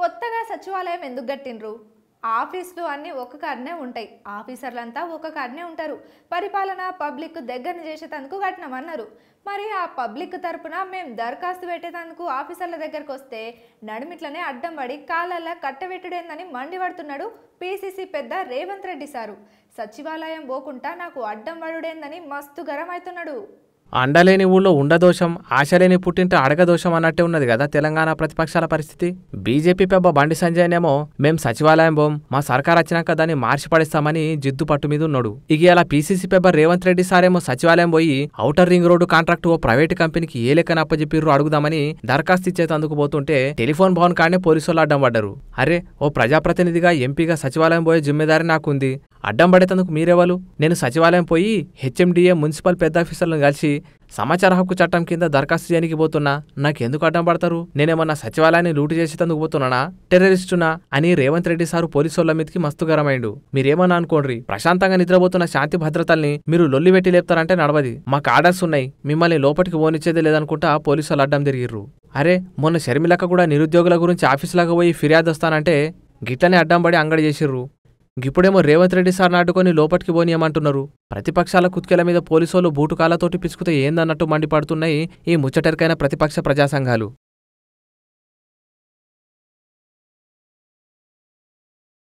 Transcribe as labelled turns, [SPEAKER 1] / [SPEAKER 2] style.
[SPEAKER 1] కొత్తగా సచివాలయం ఎందుకు కట్టినరు ఆఫీసులు అన్నీ ఒక కాడనే ఉంటాయి ఆఫీసర్లంతా ఒక కాడనే ఉంటారు పరిపాలన పబ్లిక్ దగ్గర చేసేటందుకు కట్టినామన్నారు మరి ఆ పబ్లిక్ తరపున మేము దరఖాస్తు పెట్టేటందుకు ఆఫీసర్ల దగ్గరకు వస్తే నడుమిట్లనే అడ్డం పడి కాలల్లా కట్టబెట్టుడేందని మండిపడుతున్నాడు పీసీసీ పెద్ద రేవంత్ రెడ్డి సారు సచివాలయం పోకుండా నాకు అడ్డం పడుడేందని మస్తు గరం అవుతున్నాడు
[SPEAKER 2] అండలేని ఊళ్ళో ఉండదోషం ఆశలేని పుట్టింట అడగదోషం అన్నట్టే ఉన్నది కదా తెలంగాణ ప్రతిపక్షాల పరిస్థితి బీజేపీ పెబ్బ బండి సంజయ్నేమో మేం సచివాలయం బోం మా సర్కార్ వచ్చినాక దాన్ని మార్చి పడేస్తామని జిద్దు పట్టు మీద ఉన్నాడు ఇక ఇలా పీసీసీ పెబ్బ రేవంత్ రెడ్డి సారేమో సచివాలయం పోయి ఔటర్ రింగ్ రోడ్డు కాంట్రాక్ట్ ఓ ప్రైవేటు కంపెనీకి ఏ లెక్కన అప్పజెప్పిర్రు అడుగుదామని దరఖాస్తు ఇచ్చేతందుకు పోతుంటే టెలిఫోన్ భవన్ కాడనే పోలీసులు అడ్డం పడ్డారు అరే ఓ ప్రజాప్రతినిధిగా ఎంపీగా సచివాలయం పోయే జిమ్మెదారి నాకుంది అడ్డం పడేటందుకు మీరెవరు నేను సచివాలయం పోయి హెచ్ఎండిఏ మున్సిపల్ పెద్ద ఆఫీసర్లను కలిసి సమాచార హక్కు చట్టం కింద దరఖాస్తు చేయడానికి పోతున్నా నాకెందుకు అడ్డం పడతారు నేనేమన్నా సచివాలయాన్ని లూటు చేసేందుకు పోతున్నానా టెర్రరిస్టునా అని రేవంత్ రెడ్డి సారు పోలీసు వాళ్ళ మీదకి మస్తు గరమైండు మీరేమన్నా అనుకోండి ప్రశాంతంగా నిద్రపోతున్న శాంతి భద్రతల్ని మీరు లొల్లి పెట్టి లేపుతారంటే నడవది మాకు ఆర్డర్స్ ఉన్నాయి మిమ్మల్ని లోపలికి పోనిచ్చేదే లేదనుకుంటా పోలీసు వాళ్ళు అడ్డం తిరిగిర్రు అరే మొన్న షర్మిలక్క కూడా నిరుద్యోగుల గురించి ఆఫీసులకు పోయి ఫిర్యాదు వస్తానంటే గిట్లనే అడ్డం పడి అంగడి చేసిర్రు ఇప్పుడేమో రేవంత్ రెడ్డి సార్ నాటుకొని లోపటికి పోనీయమంటున్నారు ప్రతిపక్షాల కుత్కెల మీద పోలీసోలు బూటుకాలతోటి పిసుకుతే ఏందన్నట్టు మండిపడుతున్నాయి
[SPEAKER 1] ఈ ముచ్చటెరకైన ప్రతిపక్ష ప్రజాసంఘాలు